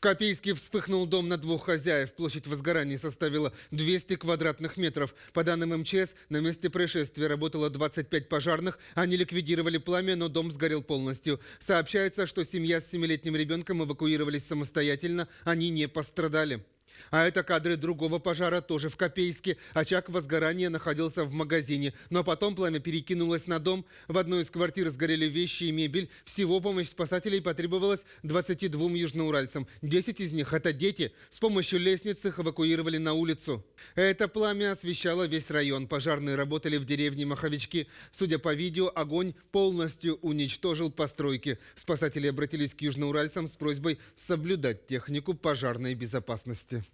В Копейске вспыхнул дом на двух хозяев. Площадь возгорания составила 200 квадратных метров. По данным МЧС, на месте происшествия работало 25 пожарных. Они ликвидировали пламя, но дом сгорел полностью. Сообщается, что семья с семилетним ребенком эвакуировались самостоятельно. Они не пострадали. А это кадры другого пожара тоже в Копейске. Очаг возгорания находился в магазине. Но потом пламя перекинулось на дом. В одной из квартир сгорели вещи и мебель. Всего помощь спасателей потребовалась 22 южноуральцам. 10 из них – это дети. С помощью лестниц их эвакуировали на улицу. Это пламя освещало весь район. Пожарные работали в деревне Маховички. Судя по видео, огонь полностью уничтожил постройки. Спасатели обратились к южноуральцам с просьбой соблюдать технику пожарной безопасности.